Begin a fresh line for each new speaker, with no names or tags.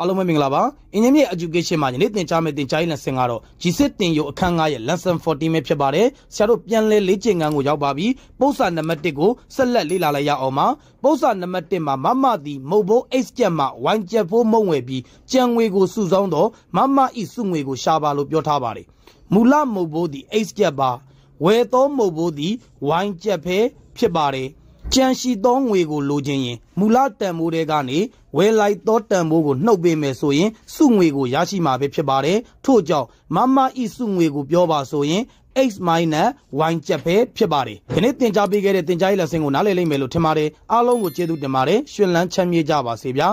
အားလုံးပဲမင်္ဂလာပါ Engineer Education မှာယနေ့သင်ကြားမယ့်သင်ကြားရေးလမ်းစဉ်ကတော့ G6 တင်ရုပ်အခန်း9ရဲ့ Lesson 14ပဲဖြစ်ပါတယ်ဆရာတို့ပြန်လဲလေ့ကျင့်ခန်းကိုရောက်ပါပြီပုဒ်စာနံပါတ်1ကိုဆက်လက်လေ့လာလိုက်ရအောင်ပါပုဒ်စာနံပါတ်1မှာမမသည်မုတ်ဘိုး H ကျက်မှ Y ကျက်ဖိုးမုံဝယ်ပြီးကြံငွေကိုစုဆောင်းတော့မမဤစုငွေကိုရှာပါလို့ပြောထားပါတယ်မူလမုတ်ဘိုးသည် H ကျက်ပါဝယ်သောမုတ်ဘိုးသည် Y ကျက်ဖဲဖြစ်ပါတယ်ကြံရှိသောငွေကိုလိုချင်ရင်မူလတန်မိုးတွေကနေဝယ်လိုက်သောတန်မိုးကိုနှုတ်ပေးမယ်ဆိုရင် စုငွေကိုရရှိမှာပဲဖြစ်ပါတယ်ထို့ကြောင့်မမဤစုငွေကိုပြောပါဆိုရင် x - y ချက်ပဲဖြစ်ပါတယ်ဒီနေ့တင် जा ပေးခဲ့တဲ့တင် जा ရေးလက်ဆင့်ကိုနားလည်လိမ့်မယ်လို့ထင်ပါတယ်အားလုံးကိုကျေးဇူးတင်ပါတယ်ရှင်လန်းချမ်းမြေ့ကြပါစေဗျာ